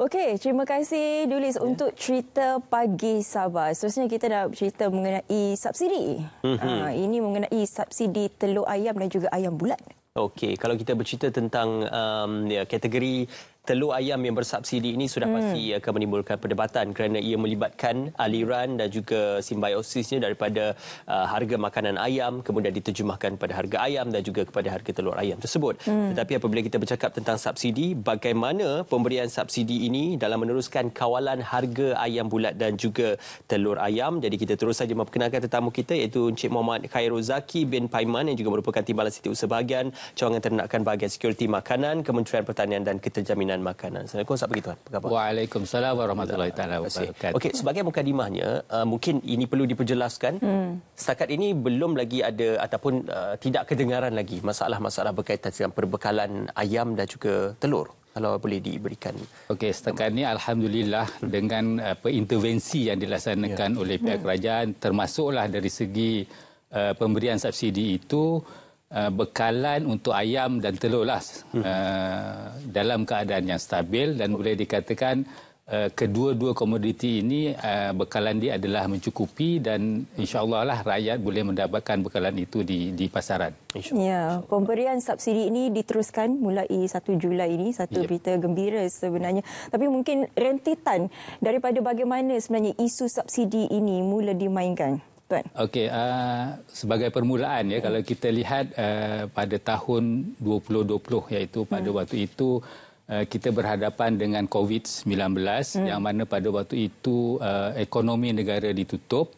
Okey, terima kasih Dulis yeah. untuk cerita pagi Sabah. Seterusnya kita dah cerita mengenai subsidi. Mm-hmm. Uh, ini mengenai subsidi telur ayam dan juga ayam bulat. Okey, kalau kita bercerita tentang um, ya, kategori telur ayam yang bersubsidi ini sudah hmm. pasti akan menimbulkan perdebatan kerana ia melibatkan aliran dan juga simbiosisnya daripada uh, harga makanan ayam kemudian diterjemahkan kepada harga ayam dan juga kepada harga telur ayam tersebut. Hmm. Tetapi apabila kita bercakap tentang subsidi, bagaimana pemberian subsidi ini dalam meneruskan kawalan harga ayam bulat dan juga telur ayam. Jadi kita terus saja memperkenalkan tetamu kita iaitu Encik Muhammad Khairuzaki bin Paiman yang juga merupakan Timbalan Setiausaha Bahagian Cawangan Ternakan Bahagian Sekuriti Makanan Kementerian Pertanian dan Keterjaminan dan makanan. Assalamualaikum, selamat pagi tuan. Waalaikumsalam warahmatullahi taala wabarakatuh. Okey, sebagai mukadimahnya, uh, mungkin ini perlu diperjelaskan. Hmm. Setakat ini belum lagi ada ataupun uh, tidak kedengaran lagi masalah-masalah berkaitan dengan perbekalan ayam dan juga telur. Kalau boleh diberikan. Okey, setakat ini alhamdulillah dengan apa uh, intervensi yang dilaksanakan ya. oleh pihak hmm. kerajaan termasuklah dari segi uh, pemberian subsidi itu Uh, bekalan untuk ayam dan telur lah hmm. Uh, dalam keadaan yang stabil dan boleh dikatakan uh, kedua-dua komoditi ini bekalan dia adalah mencukupi dan insyaAllah lah rakyat boleh mendapatkan bekalan itu di, di pasaran. Ya, pemberian subsidi ini diteruskan mulai 1 Julai ini, satu ya. berita gembira sebenarnya. Tapi mungkin rentitan daripada bagaimana sebenarnya isu subsidi ini mula dimainkan? tuan. Okey, uh, sebagai permulaan ya, hmm. kalau kita lihat uh, pada tahun 2020 iaitu pada hmm. waktu itu ah, kita berhadapan dengan COVID-19 hmm. yang mana pada waktu itu uh, ekonomi negara ditutup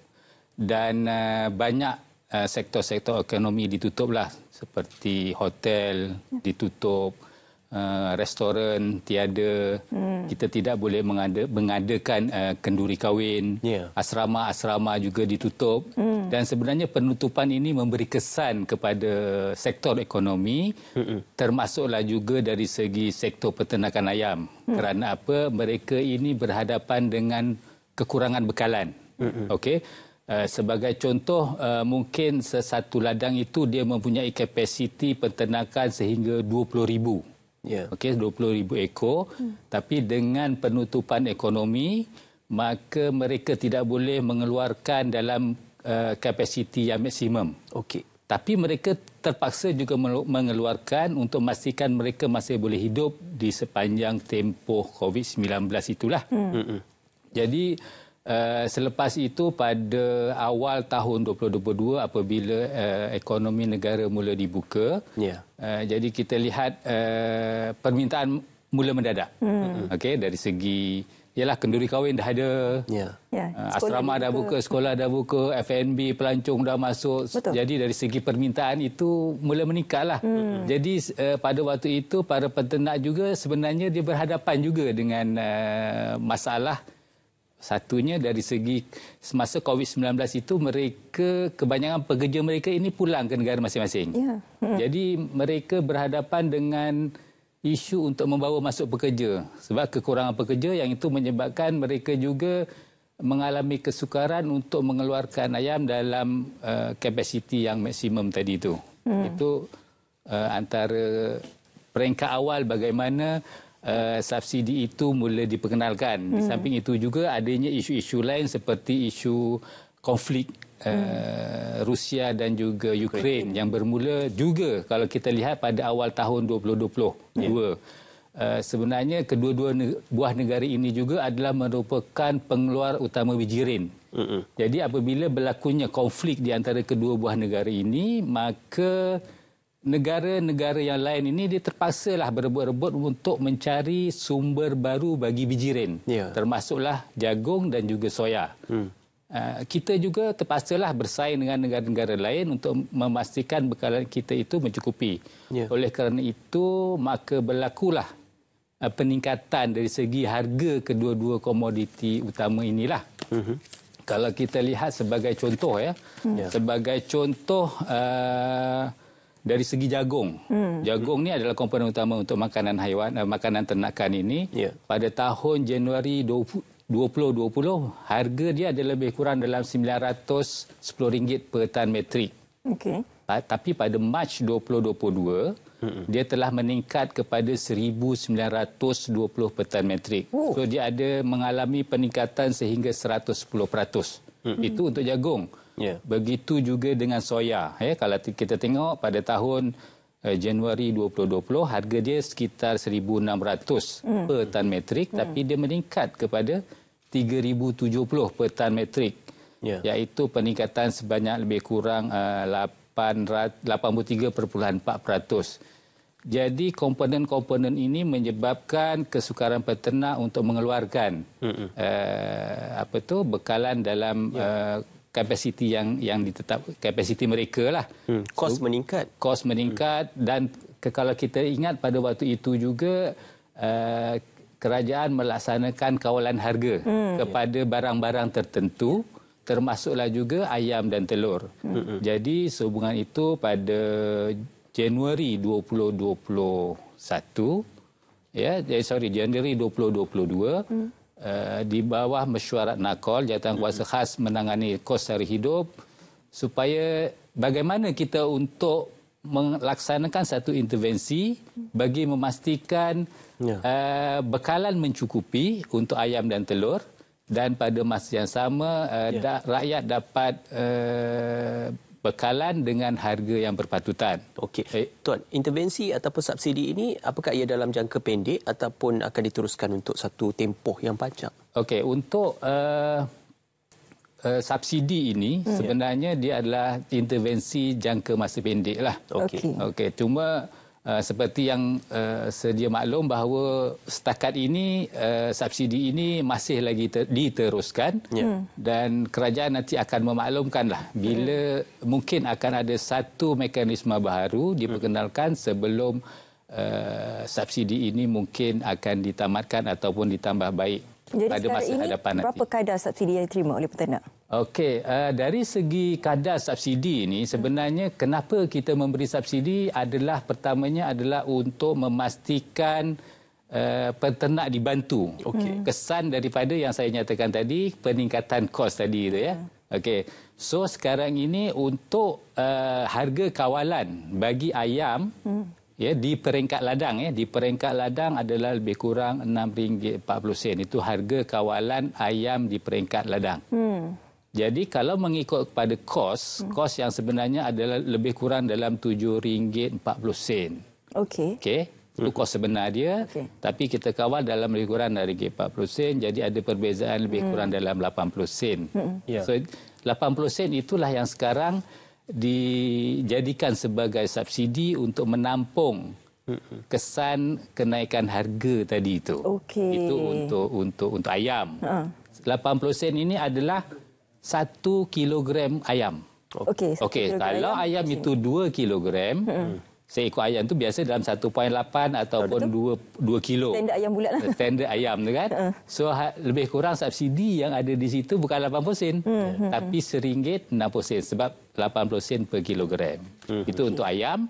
dan uh, banyak uh, sektor-sektor ekonomi ditutuplah seperti hotel ya. ditutup, hmm uh, restoran tiada hmm. kita tidak boleh mengada, mengadakan uh, kenduri kahwin yeah. asrama-asrama juga ditutup hmm. dan sebenarnya penutupan ini memberi kesan kepada sektor ekonomi hmm termasuklah juga dari segi sektor peternakan ayam hmm. kerana apa mereka ini berhadapan dengan kekurangan bekalan okey Uh, sebagai contoh uh, mungkin sesatu ladang itu dia mempunyai kapasiti peternakan sehingga ribu. Yeah. Okey 20,000 ekor hmm. tapi dengan penutupan ekonomi maka mereka tidak boleh mengeluarkan dalam eh, kapasiti yang maksimum. Okey. Tapi mereka terpaksa juga mengeluarkan untuk memastikan mereka masih boleh hidup di sepanjang tempoh COVID-19 itulah. Hmm. Jadi Uh, selepas itu pada awal tahun 2022 apabila uh, ekonomi negara mula dibuka yeah. Ya. uh, jadi kita lihat uh, permintaan mula mendadak mm. okey dari segi ialah kenduri kahwin dah ada yeah. yeah. uh, asrama dah buka sekolah dah buka FNB pelancong dah masuk Betul. jadi dari segi permintaan itu mula meningkatlah mm. jadi uh, pada waktu itu para peternak juga sebenarnya dia berhadapan juga dengan uh, masalah Satunya dari segi semasa COVID-19 itu mereka kebanyakan pekerja mereka ini pulang ke negara masing-masing. Ya. Hmm. Jadi mereka berhadapan dengan isu untuk membawa masuk pekerja sebab kekurangan pekerja yang itu menyebabkan mereka juga mengalami kesukaran untuk mengeluarkan ayam dalam eh, kapasiti uh, yang maksimum tadi itu. Hmm. Itu uh, antara peringkat awal bagaimana uh, subsidi itu mula diperkenalkan. Hmm. Di samping itu juga adanya isu-isu lain seperti isu konflik uh, hmm. Rusia dan juga Ukraine yang bermula juga kalau kita lihat pada awal tahun 2022. Hmm. Uh, sebenarnya kedua-dua ne- buah negara ini juga adalah merupakan pengeluar utama bijirin. Hmm. Jadi apabila berlakunya konflik di antara kedua buah negara ini maka negara-negara yang lain ini dia terpaksalah berebut-rebut untuk mencari sumber baru bagi biji ren yeah. termasuklah jagung dan juga soya. Hmm. Ah, kita juga terpaksalah bersaing dengan negara-negara lain untuk memastikan bekalan kita itu mencukupi. Yeah. Oleh kerana itu, maka berlakulah ah, peningkatan dari segi harga kedua-dua komoditi utama inilah. Mm-hmm. Kalau kita lihat sebagai contoh ya, yeah. sebagai contoh uh, dari segi jagung. Hmm. Jagung ni adalah komponen utama untuk makanan haiwan uh, makanan ternakan ini. Yeah. Pada tahun Januari 20, 2020 harga dia ada lebih kurang dalam RM910 per tan metrik. Okay. tapi pada Mac 2022 hmm. dia telah meningkat kepada 1920 per ton metrik. Oh. So dia ada mengalami peningkatan sehingga 110%. Hmm. Itu untuk jagung. Yeah. Begitu juga dengan soya. Ya, kalau kita tengok pada tahun uh, Januari 2020 harga dia sekitar 1600 mm. per tan metrik mm. tapi dia meningkat kepada 3070 per tan metrik. Yeah. Iaitu peningkatan sebanyak lebih kurang uh, 8, 83.4%. Jadi komponen-komponen ini menyebabkan kesukaran peternak untuk mengeluarkan uh, apa tu bekalan dalam yeah. Ya. uh, kapasiti yang yang ditetap kapasiti mereka lah. Hmm. Kos so, meningkat. Kos meningkat hmm. dan ke, kalau kita ingat pada waktu itu juga uh, kerajaan melaksanakan kawalan harga hmm. Ya. kepada yeah. barang-barang tertentu termasuklah juga ayam dan telur. Hmm. hmm. Jadi sehubungan itu pada Januari 2021 ya yeah, sorry Januari 2022 hmm. Eh, di bawah mesyuarat nakol jawatan kuasa khas menangani kos sara hidup supaya bagaimana kita untuk melaksanakan satu intervensi bagi memastikan ya. uh, bekalan mencukupi untuk ayam dan telur dan pada masa yang sama uh, ya. da- rakyat dapat uh, bekalan dengan harga yang berpatutan. Okey. Eh? Tuan, intervensi ataupun subsidi ini apakah ia dalam jangka pendek ataupun akan diteruskan untuk satu tempoh yang panjang? Okey, untuk uh, uh, subsidi ini hmm. Ya. sebenarnya dia adalah intervensi jangka masa pendeklah. lah. Okey. okay, cuma Eh, seperti yang uh, sedia maklum bahawa setakat ini uh, subsidi ini masih lagi ter- diteruskan yeah. Hmm. dan kerajaan nanti akan memaklumkanlah bila yeah. Hmm. mungkin akan ada satu mekanisme baru diperkenalkan yeah. Hmm. sebelum uh, subsidi ini mungkin akan ditamatkan ataupun ditambah baik Jadi pada masa ini, hadapan nanti. Jadi sekarang ini berapa kadar subsidi yang diterima oleh peternak? Okey, uh, dari segi kadar subsidi ini sebenarnya kenapa kita memberi subsidi adalah pertamanya adalah untuk memastikan uh, peternak dibantu. Okey. Hmm. Kesan daripada yang saya nyatakan tadi peningkatan kos tadi itu ya. Hmm. Okey. So sekarang ini untuk uh, harga kawalan bagi ayam hmm. ya di peringkat ladang ya di peringkat ladang adalah lebih kurang RM6.40 itu harga kawalan ayam di peringkat ladang. Hmm. Jadi kalau mengikut kepada kos, hmm. kos yang sebenarnya adalah lebih kurang dalam RM7.40. Okey. Okey. Itu hmm. kos sebenar dia. Okay. Tapi kita kawal dalam lebih kurang dari RM40. Jadi ada perbezaan lebih hmm. kurang dalam RM80. Hmm. Yeah. So, RM80 itulah yang sekarang dijadikan sebagai subsidi untuk menampung hmm. kesan kenaikan harga tadi itu. Okay. Itu untuk untuk untuk ayam. Ha. Uh. 80 sen ini adalah satu kilogram ayam. Okey. Okey. Okay. Kalau ayam, ayam itu dua kilogram, hmm. seekor ayam itu biasa dalam 1.8 ataupun dua dua kilo. tender ayam bulat. Lah. Eh, Standar ayam tu kan. Hmm. so, ha, lebih kurang subsidi yang ada di situ bukan 80 sen. Hmm. Yeah. Hmm, hmm. Tapi seringgit 60 sen sebab 80 sen per kilogram. Hmm. Itu okay. untuk ayam.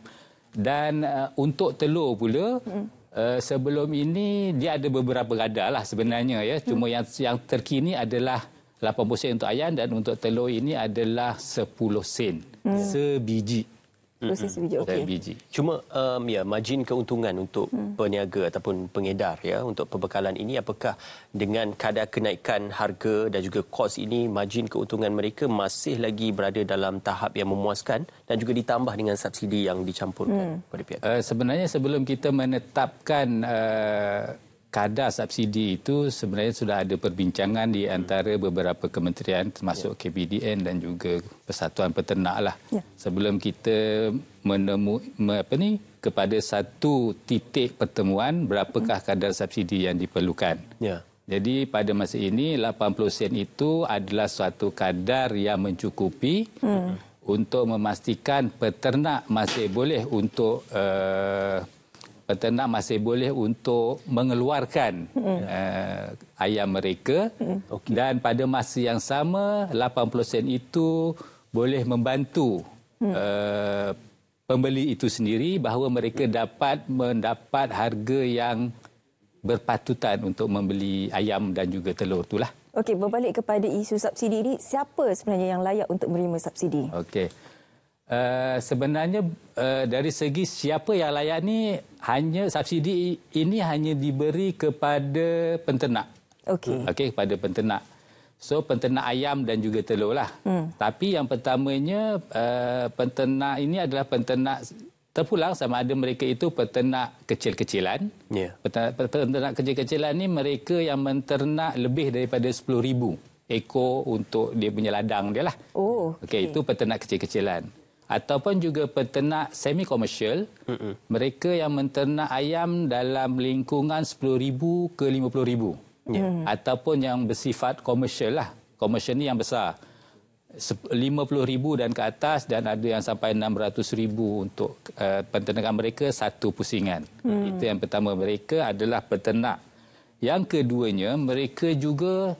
Dan uh, untuk telur pula, hmm. Uh, sebelum ini dia ada beberapa gadalah sebenarnya ya cuma hmm. yang yang terkini adalah 80 sen untuk ayam dan untuk telur ini adalah 10 sen hmm. sebiji. Okay. Hmm. biji. Cuma um, ya margin keuntungan untuk hmm. peniaga ataupun pengedar ya untuk perbekalan ini apakah dengan kadar kenaikan harga dan juga kos ini margin keuntungan mereka masih lagi berada dalam tahap yang memuaskan dan juga ditambah dengan subsidi yang dicampurkan hmm. pada pihak. Uh, sebenarnya sebelum kita menetapkan uh, kadar subsidi itu sebenarnya sudah ada perbincangan di hmm. antara beberapa kementerian termasuk ya. KBDN dan juga Persatuan Peternak lah. Ya. Sebelum kita menemu apa ni kepada satu titik pertemuan berapakah hmm. kadar subsidi yang diperlukan. Ya. Jadi pada masa ini 80 sen itu adalah suatu kadar yang mencukupi ya. untuk memastikan peternak masih boleh untuk uh, peternak masih boleh untuk mengeluarkan hmm. uh, ayam mereka hmm. okay. dan pada masa yang sama 80 sen itu boleh membantu hmm. uh, pembeli itu sendiri bahawa mereka dapat mendapat harga yang berpatutan untuk membeli ayam dan juga telur itulah. Okey, berbalik kepada isu subsidi ini, siapa sebenarnya yang layak untuk menerima subsidi? Okey uh, sebenarnya uh, dari segi siapa yang layak ni hanya subsidi ini hanya diberi kepada penternak. Okey. Hmm. Okey kepada penternak. So penternak ayam dan juga telur lah. Hmm. Tapi yang pertamanya uh, penternak ini adalah penternak terpulang sama ada mereka itu peternak kecil-kecilan. Yeah. Peternak, peternak kecil-kecilan ni mereka yang menternak lebih daripada 10,000 ekor untuk dia punya ladang dia lah. Oh, okay. okay. itu peternak kecil-kecilan ataupun juga peternak semi komersial mm-hmm. mereka yang menternak ayam dalam lingkungan 10000 ke 50000 yeah. Hmm. ataupun yang bersifat komersial lah komersial ni yang besar 50000 dan ke atas dan ada yang sampai 600000 untuk uh, penternakan mereka satu pusingan mm. itu yang pertama mereka adalah peternak yang keduanya mereka juga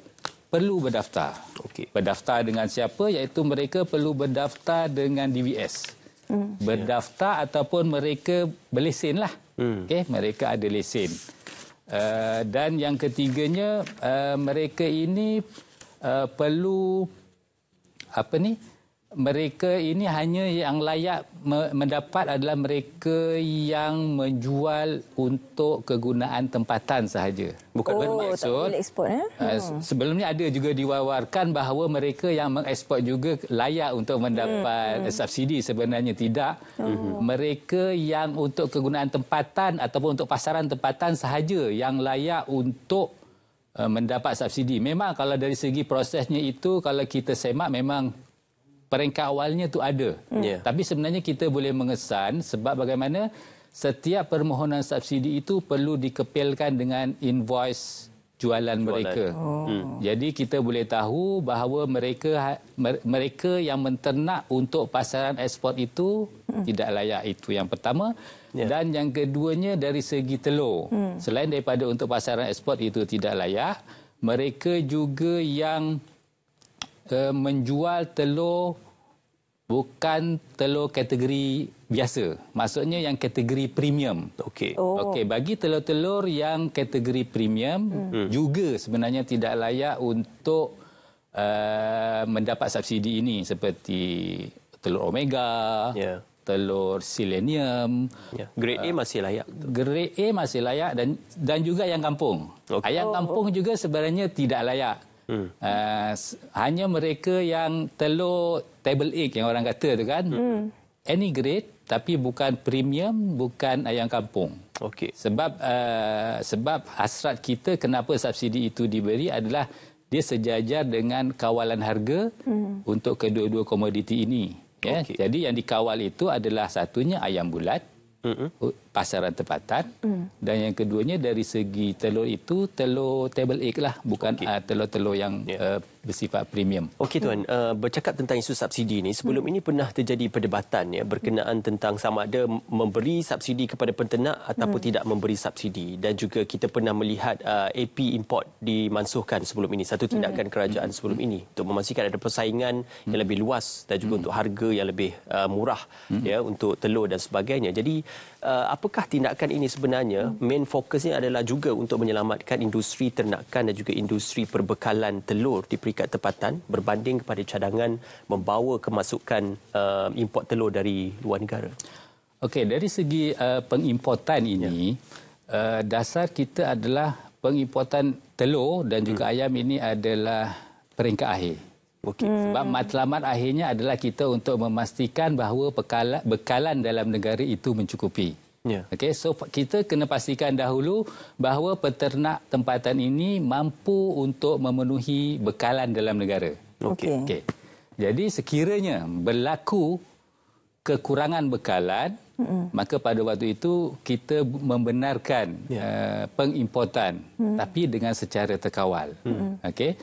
perlu berdaftar. Okey. Berdaftar dengan siapa? Iaitu mereka perlu berdaftar dengan DBS. Hmm. Berdaftar ataupun mereka berlesen lah. Hmm. Okey, mereka ada lesen. Uh, dan yang ketiganya uh, mereka ini uh, perlu apa ni? mereka ini hanya yang layak mendapat adalah mereka yang menjual untuk kegunaan tempatan sahaja. Bukan oh, bermaksud. Tak export, eh? Uh, hmm. Sebelumnya ada juga diwawarkan bahawa mereka yang mengeksport juga layak untuk mendapat hmm, hmm. subsidi sebenarnya tidak. Oh. Mereka yang untuk kegunaan tempatan ataupun untuk pasaran tempatan sahaja yang layak untuk uh, mendapat subsidi. Memang kalau dari segi prosesnya itu kalau kita semak memang peringkat awalnya tu ada. Hmm. Yeah. Tapi sebenarnya kita boleh mengesan sebab bagaimana setiap permohonan subsidi itu perlu dikepilkan dengan invoice jualan, jualan. mereka. Oh. Hmm. Jadi kita boleh tahu bahawa mereka ha, mereka yang menternak untuk pasaran ekspor itu hmm. tidak layak itu yang pertama. Yeah. Dan yang keduanya dari segi telur. Hmm. Selain daripada untuk pasaran ekspor itu tidak layak, mereka juga yang eh, menjual telur bukan telur kategori biasa. Maksudnya yang kategori premium. Okey. Oh. Okey, bagi telur-telur yang kategori premium hmm. juga sebenarnya tidak layak untuk uh, mendapat subsidi ini seperti telur omega. Ya. Yeah telur selenium yeah. grade A uh, masih layak grade A masih layak dan dan juga yang kampung okay. ayam oh. kampung juga sebenarnya tidak layak Hmm. Uh, hanya mereka yang telur table egg yang orang kata tu kan. Hmm. hmm. Any grade tapi bukan premium, bukan ayam kampung. Okey. Sebab uh, sebab hasrat kita kenapa subsidi itu diberi adalah dia sejajar dengan kawalan harga hmm. untuk kedua-dua komoditi ini. Ya. Jadi yang dikawal itu adalah satunya ayam bulat. Hmm pasaran tempatan mm. dan yang keduanya dari segi telur itu telur table egg lah bukan okay. Uh, telur-telur yang yeah. uh, bersifat premium. Okey tuan, mm. uh, bercakap tentang isu subsidi ini sebelum mm. ini pernah terjadi perdebatan ya berkenaan mm. tentang sama ada memberi subsidi kepada peternak ataupun mm. tidak memberi subsidi dan juga kita pernah melihat uh, AP import dimansuhkan sebelum ini satu hmm. tindakan mm. kerajaan mm. sebelum ini untuk memastikan ada persaingan mm. yang hmm. lebih luas dan juga mm. untuk harga yang lebih uh, murah mm. ya untuk telur dan sebagainya. Jadi uh, apakah tindakan ini sebenarnya hmm. main fokusnya adalah juga untuk menyelamatkan industri ternakan dan juga industri perbekalan telur di peringkat tempatan berbanding kepada cadangan membawa kemasukan uh, import telur dari luar negara. Okey, dari segi uh, pengimportan ini yeah. uh, dasar kita adalah pengimportan telur dan juga hmm. ayam ini adalah peringkat akhir. Okay. Hmm. Sebab matlamat akhirnya adalah kita untuk memastikan bahawa bekala, bekalan dalam negara itu mencukupi. Yeah. Okay. So kita kena pastikan dahulu bahawa peternak tempatan ini mampu untuk memenuhi bekalan dalam negara. Okay. Okay. Jadi sekiranya berlaku kekurangan bekalan, mm. maka pada waktu itu kita membenarkan yeah. Ya. uh, pengimportan mm. tapi dengan secara terkawal. Mm. Okay.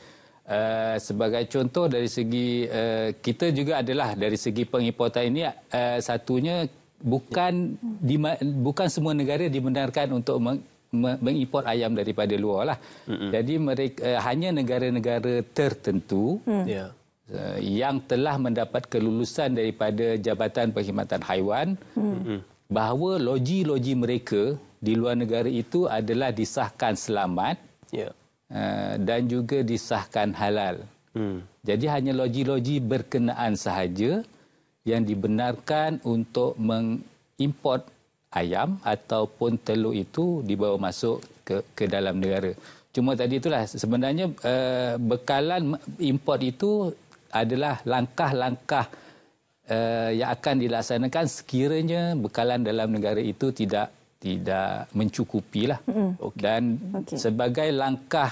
Eh, sebagai contoh dari segi uh, kita juga adalah dari segi pengimportan ini uh, satunya bukan di bukan semua negara dibenarkan untuk meng mengimport ayam daripada luar lah. Mm-mm. Jadi mereka uh, hanya negara-negara tertentu mm. uh, yang telah mendapat kelulusan daripada Jabatan Perkhidmatan Haiwan mm. bahawa logi loji mereka di luar negara itu adalah disahkan selamat. Yeah. Eh, dan juga disahkan halal. Hmm. Jadi hanya logi-logi berkenaan sahaja yang dibenarkan untuk mengimport ayam ataupun telur itu dibawa masuk ke, ke dalam negara. Cuma tadi itulah sebenarnya uh, bekalan import itu adalah langkah-langkah uh, yang akan dilaksanakan sekiranya bekalan dalam negara itu tidak tidak mencukupi lah. Mm. Okay. Dan okay. sebagai langkah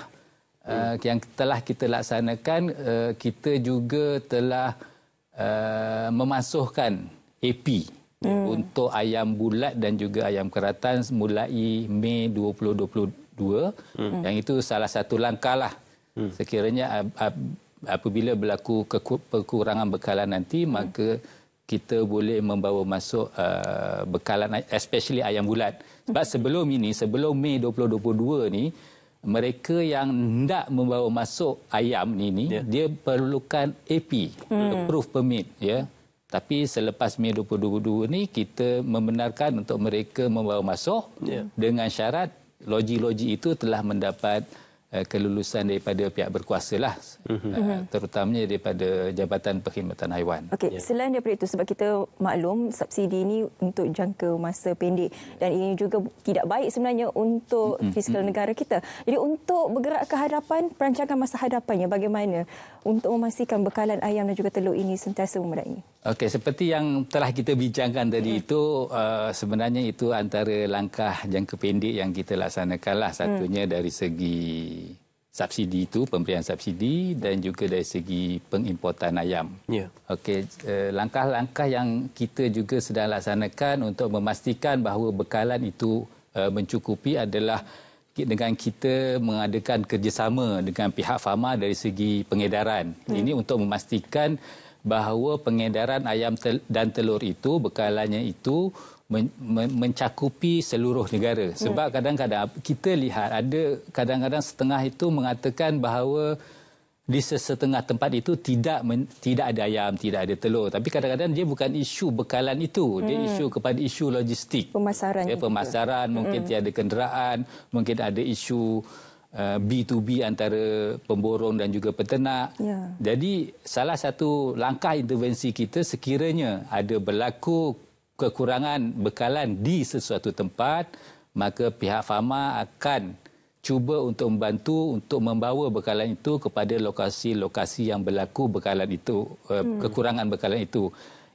uh, yang telah kita laksanakan, uh, kita juga telah uh, memasukkan AP mm. untuk ayam bulat dan juga ayam keratan mulai Mei 2022. Mm. Yang itu salah satu langkah lah. Mm. Sekiranya ap- ap- apabila berlaku ke- kekurangan bekalan nanti, mm. maka kita boleh membawa masuk uh, bekalan especially ayam bulat sebab sebelum ini sebelum Mei 2022 ni mereka yang hendak membawa masuk ayam ni ni yeah. dia perlukan AP hmm. proof permit ya yeah. tapi selepas Mei 2022 ni kita membenarkan untuk mereka membawa masuk yeah. dengan syarat loji-loji itu telah mendapat Eh, kelulusan daripada pihak berkuasa lah mhm. Eh, mhm. terutamanya daripada jabatan perkhidmatan haiwan. Okey, ya. selain daripada itu sebab kita maklum subsidi ini untuk jangka masa pendek dan ini juga tidak baik sebenarnya untuk mhm, fiskal negara kita. Jadi untuk bergerak ke hadapan perancangan masa hadapannya bagaimana untuk memastikan bekalan ayam dan juga telur ini sentiasa memadai. Okey, seperti yang telah kita bincangkan tadi itu eh, sebenarnya itu antara langkah jangka pendek yang kita laksanakan lah satunya dari segi subsidi itu, pemberian subsidi dan juga dari segi pengimportan ayam. Ya. Okey, eh, langkah-langkah yang kita juga sedang laksanakan untuk memastikan bahawa bekalan itu eh, mencukupi adalah dengan kita mengadakan kerjasama dengan pihak farma dari segi pengedaran. Ya. Ini untuk memastikan bahawa pengedaran ayam dan telur itu bekalannya itu mencakupi seluruh negara hmm. sebab kadang-kadang kita lihat ada kadang-kadang setengah itu mengatakan bahawa di setengah tempat itu tidak men, tidak ada ayam, tidak ada telur. Tapi kadang-kadang dia bukan isu bekalan itu. Hmm. Dia isu kepada isu logistik. Pemasaran. Ya, pemasaran, mungkin hmm. tiada kenderaan, mungkin ada isu uh, B2B antara pemborong dan juga peternak. Ya. Jadi salah satu langkah intervensi kita sekiranya ada berlaku kekurangan bekalan di sesuatu tempat, maka pihak Fama akan cuba untuk membantu untuk membawa bekalan itu kepada lokasi-lokasi yang berlaku bekalan itu eh, hmm. kekurangan bekalan itu.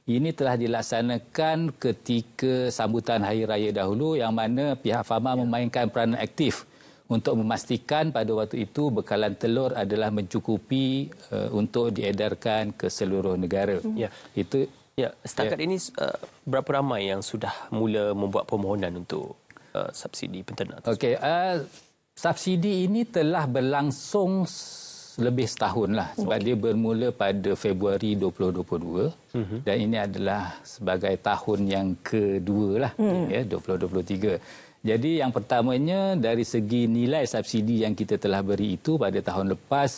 Ini telah dilaksanakan ketika sambutan hari raya dahulu yang mana pihak Fama ya. memainkan peranan aktif untuk memastikan pada waktu itu bekalan telur adalah mencukupi uh, untuk diedarkan ke seluruh negara. Hmm. Ya. Itu ya setakat ya. ini uh, berapa ramai yang sudah mula membuat permohonan untuk uh, subsidi penternak? Okey, uh, subsidi ini telah berlangsung lebih setahun lah sebab okay. dia bermula pada Februari 2022 uh-huh. Mhm. dan ini adalah sebagai tahun yang kedua lah uh-huh. ya 2023. Jadi yang pertamanya dari segi nilai subsidi yang kita telah beri itu pada tahun lepas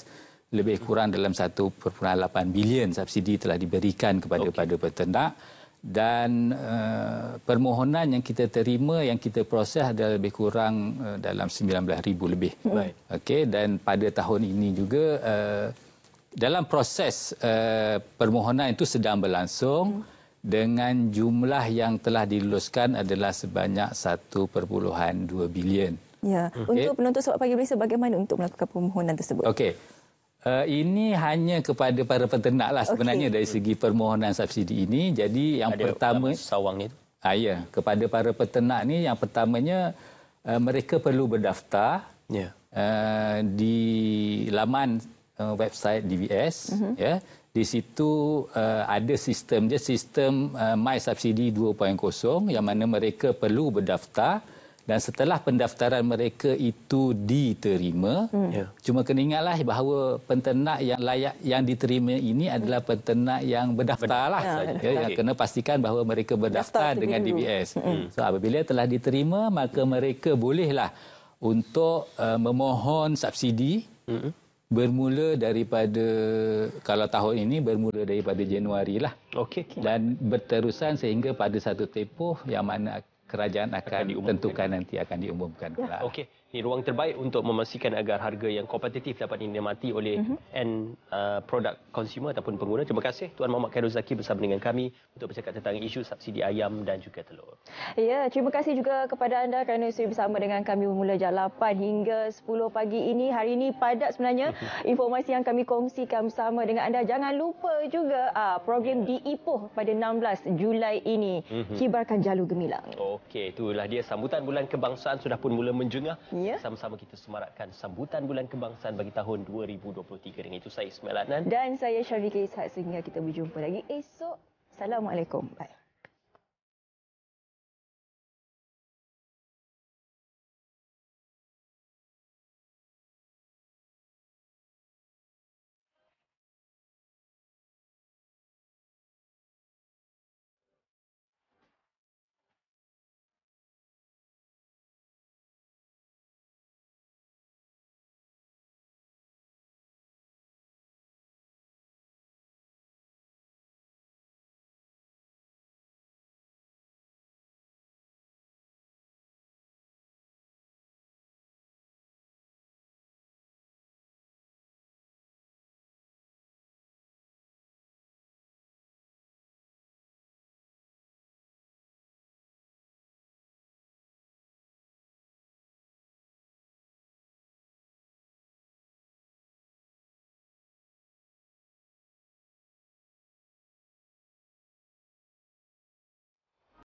lebih kurang dalam 1.8 bilion subsidi telah diberikan kepada okay. pada peternak dan uh, permohonan yang kita terima yang kita proses adalah lebih kurang uh, dalam 19000 lebih. Right. Hmm. Okey dan pada tahun ini juga uh, dalam proses uh, permohonan itu sedang berlangsung mm. dengan jumlah yang telah diluluskan adalah sebanyak 1.2 bilion. Ya, okay. untuk penonton sebab pagi ini bagaimana untuk melakukan permohonan tersebut? Okey. Eh, ini hanya kepada para peternak lah sebenarnya okay. dari segi permohonan subsidi ini. Jadi yang Ada pertama sawang ni. Ah ya, kepada para peternak ni yang pertamanya uh, mereka perlu berdaftar Yeah. Ya. Uh, di laman uh, website DBS mm-hmm. Yeah. Di situ uh, ada sistem dia sistem uh, My Subsidi 2.0 yang mana mereka perlu berdaftar dan setelah pendaftaran mereka itu diterima hmm. Ya. cuma kena ingatlah bahawa penternak yang layak yang diterima ini adalah penternak yang berdaftarlah ya, ya, yang kena pastikan bahawa mereka berdaftar Daftar dengan dulu. DBS hmm. hmm. so apabila telah diterima maka mereka bolehlah untuk uh, memohon subsidi hmm bermula daripada kalau tahun ini bermula daripada Januari lah. Okey. Okay. Dan berterusan sehingga pada satu tempoh yang mana kerajaan akan tentukan nanti akan diumumkan. Ya. Okey ini ruang terbaik untuk memastikan agar harga yang kompetitif dapat dinikmati oleh mm-hmm. end uh, product consumer ataupun pengguna. Terima kasih Tuan Muhammad Khairul Zaki bersama dengan kami untuk bercakap tentang isu subsidi ayam dan juga telur. Ya, terima kasih juga kepada anda kerana sudah bersama dengan kami bermula jam 8 hingga 10 pagi ini. Hari ini padat sebenarnya mm-hmm. informasi yang kami kongsikan bersama dengan anda. Jangan lupa juga uh, program ya. di Ipoh pada 16 Julai ini. Mm-hmm. Kibarkan jalur gemilang. Okey, itulah dia sambutan bulan kebangsaan sudah pun mula menjengah ya. sama-sama kita semarakkan sambutan Bulan Kebangsaan bagi tahun 2023. Dengan itu saya Ismail Adnan. Dan saya Syarifah Ishak sehingga kita berjumpa lagi esok. Assalamualaikum. Bye.